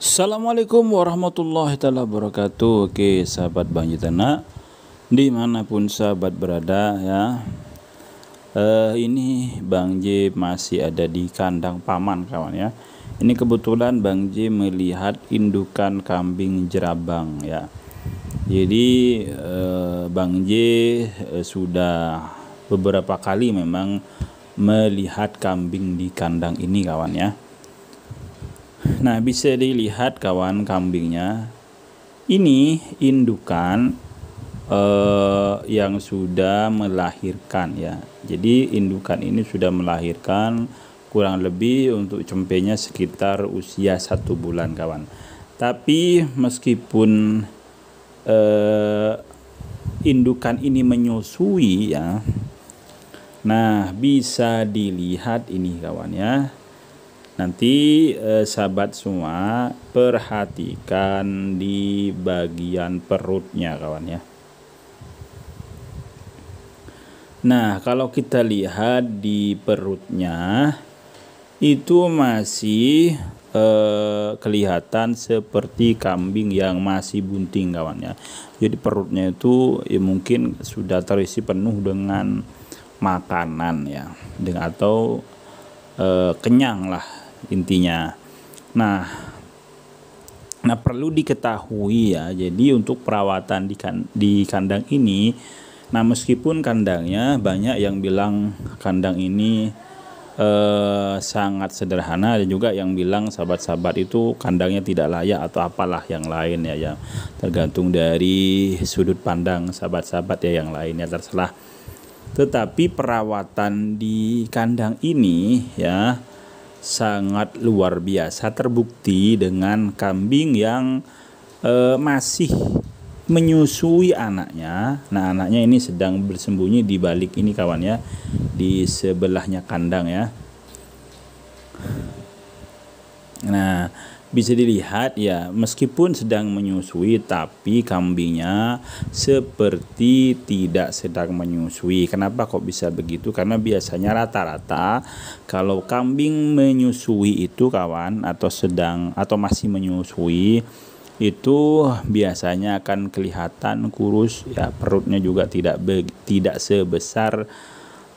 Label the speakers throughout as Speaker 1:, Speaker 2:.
Speaker 1: Assalamualaikum warahmatullahi wabarakatuh. Oke, sahabat Bang tanah dimanapun sahabat berada ya. Eh, ini Bang J masih ada di kandang paman kawan ya. Ini kebetulan Bang J melihat indukan kambing jerabang ya. Jadi eh, Bang J eh, sudah beberapa kali memang melihat kambing di kandang ini kawan ya Nah, bisa dilihat kawan kambingnya. Ini indukan eh, yang sudah melahirkan ya. Jadi indukan ini sudah melahirkan kurang lebih untuk cempenya sekitar usia satu bulan kawan. Tapi meskipun eh, indukan ini menyusui ya. Nah, bisa dilihat ini kawan ya. Nanti eh, sahabat semua perhatikan di bagian perutnya kawan ya. Nah, kalau kita lihat di perutnya itu masih eh, kelihatan seperti kambing yang masih bunting kawannya. Jadi perutnya itu ya mungkin sudah terisi penuh dengan makanan ya, dengan atau eh, kenyang lah intinya. Nah, nah perlu diketahui ya. Jadi untuk perawatan di kan, di kandang ini nah meskipun kandangnya banyak yang bilang kandang ini eh, sangat sederhana dan juga yang bilang sahabat-sahabat itu kandangnya tidak layak atau apalah yang lain ya yang tergantung dari sudut pandang sahabat-sahabat ya yang lainnya terserah tetapi perawatan di kandang ini ya sangat luar biasa terbukti dengan kambing yang e, masih menyusui anaknya. Nah, anaknya ini sedang bersembunyi di balik ini kawan ya, di sebelahnya kandang ya. Nah, bisa dilihat ya meskipun sedang menyusui tapi kambingnya seperti tidak sedang menyusui kenapa kok bisa begitu karena biasanya rata-rata kalau kambing menyusui itu kawan atau sedang atau masih menyusui itu biasanya akan kelihatan kurus ya perutnya juga tidak be, tidak sebesar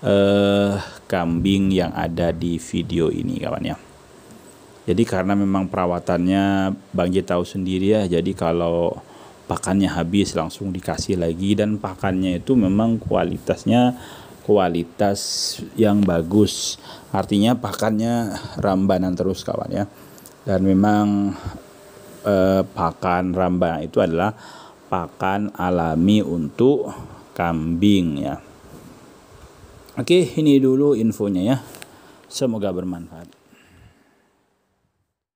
Speaker 1: eh, kambing yang ada di video ini kawan ya jadi karena memang perawatannya Bang J tahu sendiri ya, jadi kalau pakannya habis langsung dikasih lagi dan pakannya itu memang kualitasnya kualitas yang bagus. Artinya pakannya rambanan terus kawan ya. Dan memang eh, pakan rambanan itu adalah pakan alami untuk kambing ya. Oke, ini dulu infonya ya. Semoga bermanfaat.